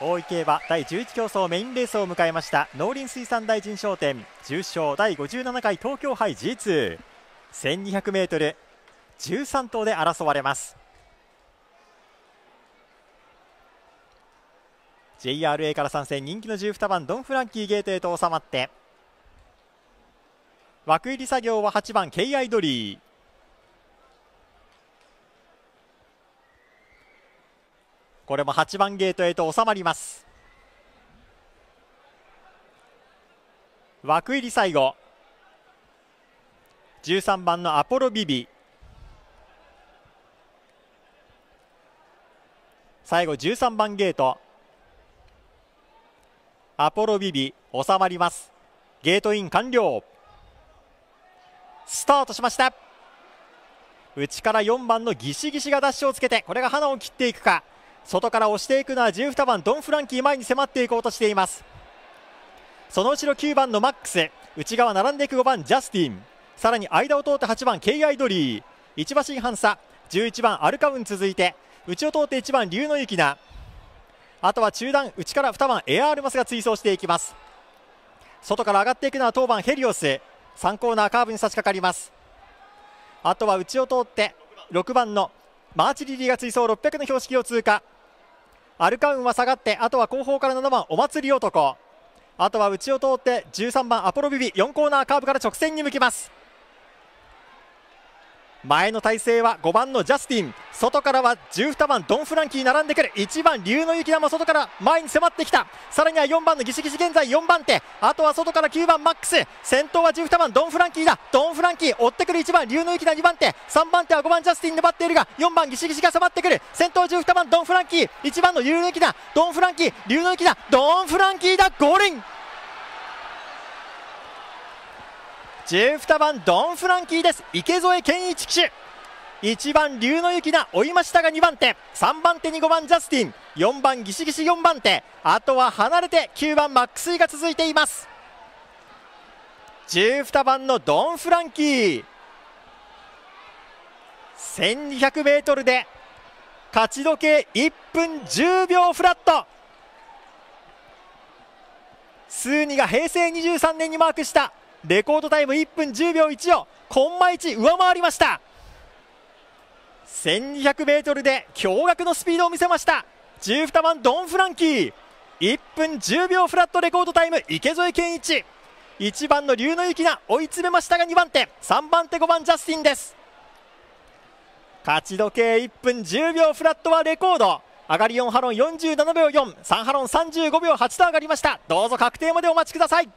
大井競馬第11競争メインレースを迎えました農林水産大臣商店重賞第57回東京杯 G21200m13 頭で争われます JRA から参戦人気の12番ドン・フランキーゲートへと収まって枠入り作業は8番 K i ドリーこれも8番ゲートへと収まります枠入り最後13番のアポロビビ最後13番ゲートアポロビビ収まりますゲートイン完了スタートしました内から4番のギシギシがダッシュをつけてこれが花を切っていくか外から押していくのは12番ドン・フランキー前に迫っていこうとしていますその後ろ9番のマックス内側並んでいく5番ジャスティンさらに間を通って8番ケイアイドリー1馬身半差11番アルカウン続いて内を通って1番龍野雪菜あとは中段内から2番エアールマスが追走していきます外から上がっていくのは当番ヘリオス3コーナーカーブに差し掛かりますあとは内を通って6番のマーチリリーが追走600の標識を通過アルカウンは下がってあとは後方から7番お祭り男あとは内を通って13番アポロビビ4コーナーカーブから直線に向きます前の体勢は5番のジャスティン外からは12番ドン・フランキー並んでくる1番龍之雪那も外から前に迫ってきたさらには4番のギシギシ現在4番手あとは外から9番マックス先頭は12番ドン・フランキーだドン・フランキー追ってくる1番龍之雪那2番手3番手は5番ジャスティン粘っているが4番ギシギシが迫ってくる先頭12番ドン・フランキー1番の龍之雪那ドン・フランキー龍之雪那ドン・フランキーだ5輪 J2 番ドン・フランキーです池添健一騎手1番龍之幸奈追いましたが2番手3番手に5番ジャスティン4番ギシギシ4番手あとは離れて9番マックスイが続いています12番のドン・フランキー 1200m で勝ち時計1分10秒フラットスーニが平成23年にマークしたレコードタイム1分10秒1をコンマ1上回りました1200メートルで驚愕のスピードを見せました12番ドン・フランキー1分10秒フラットレコードタイム池添健一1番の龍之幸奈追い詰めましたが2番手3番手5番ジャスティンです勝ち時計1分10秒フラットはレコード上がり4ハロン47秒43ハロン35秒8と上がりましたどうぞ確定までお待ちください